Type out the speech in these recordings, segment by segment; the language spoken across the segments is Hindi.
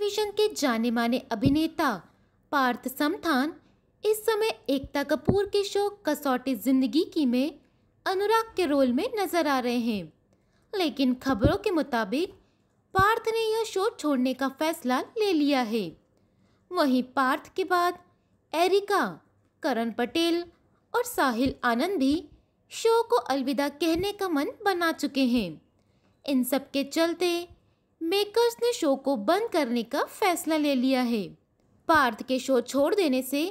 टेलीविजन के जाने माने अभिनेता पार्थ समथान इस समय एकता कपूर के शो कसौटी जिंदगी की में अनुराग के रोल में नजर आ रहे हैं लेकिन खबरों के मुताबिक पार्थ ने यह शो छोड़ने का फैसला ले लिया है वहीं पार्थ के बाद एरिका करण पटेल और साहिल आनंद भी शो को अलविदा कहने का मन बना चुके हैं इन सब के चलते मेकर्स ने शो को बंद करने का फैसला ले लिया है पार्थ के शो छोड़ देने से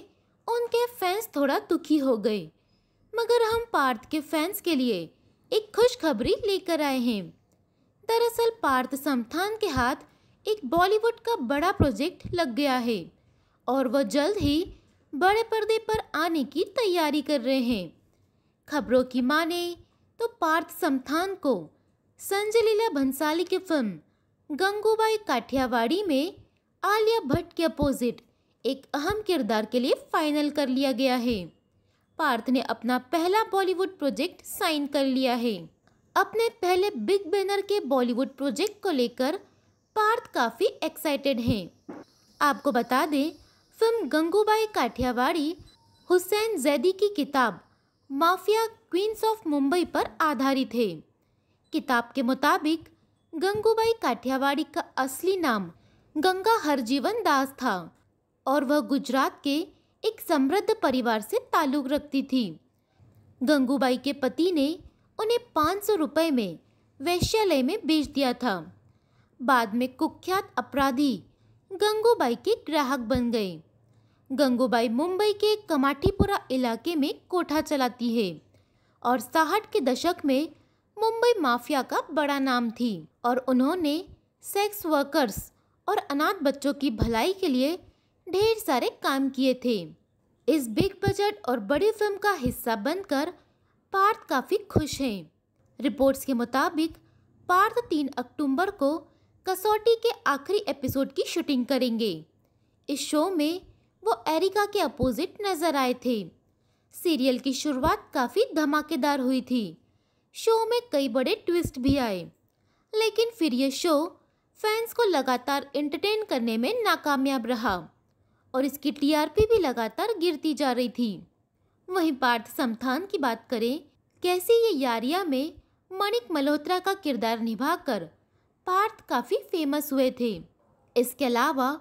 उनके फैंस थोड़ा दुखी हो गए मगर हम पार्थ के फैंस के लिए एक खुशखबरी लेकर आए हैं दरअसल पार्थ समथान के हाथ एक बॉलीवुड का बड़ा प्रोजेक्ट लग गया है और वह जल्द ही बड़े पर्दे पर आने की तैयारी कर रहे हैं खबरों की माने तो पार्थ समथान को संजय लीला भंसाली की फिल्म गंगूबाई काठियावाड़ी में आलिया भट्ट के अपोजिट एक अहम किरदार के लिए फाइनल कर लिया गया है पार्थ ने अपना पहला बॉलीवुड प्रोजेक्ट साइन कर लिया है अपने पहले बिग बैनर के बॉलीवुड प्रोजेक्ट को लेकर पार्थ काफ़ी एक्साइटेड हैं आपको बता दें फिल्म गंगूबाई काठियावाड़ी हुसैन जैदी की किताब माफिया क्वींस ऑफ मुंबई पर आधारित है किताब के मुताबिक गंगूबाई काठियावाड़ी का असली नाम गंगा हरजीवन दास था और वह गुजरात के एक समृद्ध परिवार से ताल्लुक़ रखती थी गंगूबाई के पति ने उन्हें पाँच सौ रुपये में वैश्यालय में बेच दिया था बाद में कुख्यात अपराधी गंगूबाई के ग्राहक बन गए गंगूबाई मुंबई के कमाठीपुरा इलाके में कोठा चलाती है और साहठ के दशक में मुंबई माफिया का बड़ा नाम थी और उन्होंने सेक्स वर्कर्स और अनाथ बच्चों की भलाई के लिए ढेर सारे काम किए थे इस बिग बजट और बड़ी फिल्म का हिस्सा बनकर पार्थ काफ़ी खुश हैं रिपोर्ट्स के मुताबिक पार्थ तीन अक्टूबर को कसौटी के आखिरी एपिसोड की शूटिंग करेंगे इस शो में वो एरिका के अपोजिट नजर आए थे सीरियल की शुरुआत काफ़ी धमाकेदार हुई थी शो में कई बड़े ट्विस्ट भी आए लेकिन फिर ये शो फैंस को लगातार एंटरटेन करने में नाकामयाब रहा और इसकी टीआरपी भी लगातार गिरती जा रही थी वहीं पार्थ समथान की बात करें कैसे ये यारिया में मणिक मल्होत्रा का किरदार निभाकर पार्थ काफ़ी फेमस हुए थे इसके अलावा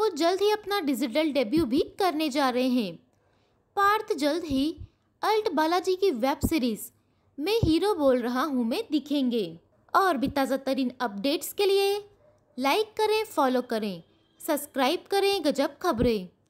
वो जल्द ही अपना डिजिटल डेब्यू भी करने जा रहे हैं पार्थ जल्द ही अल्ट बालाजी की वेब सीरीज़ मैं हीरो बोल रहा हूँ मैं दिखेंगे और भी ताज़ा तरीन अपडेट्स के लिए लाइक करें फॉलो करें सब्सक्राइब करें गजब खबरें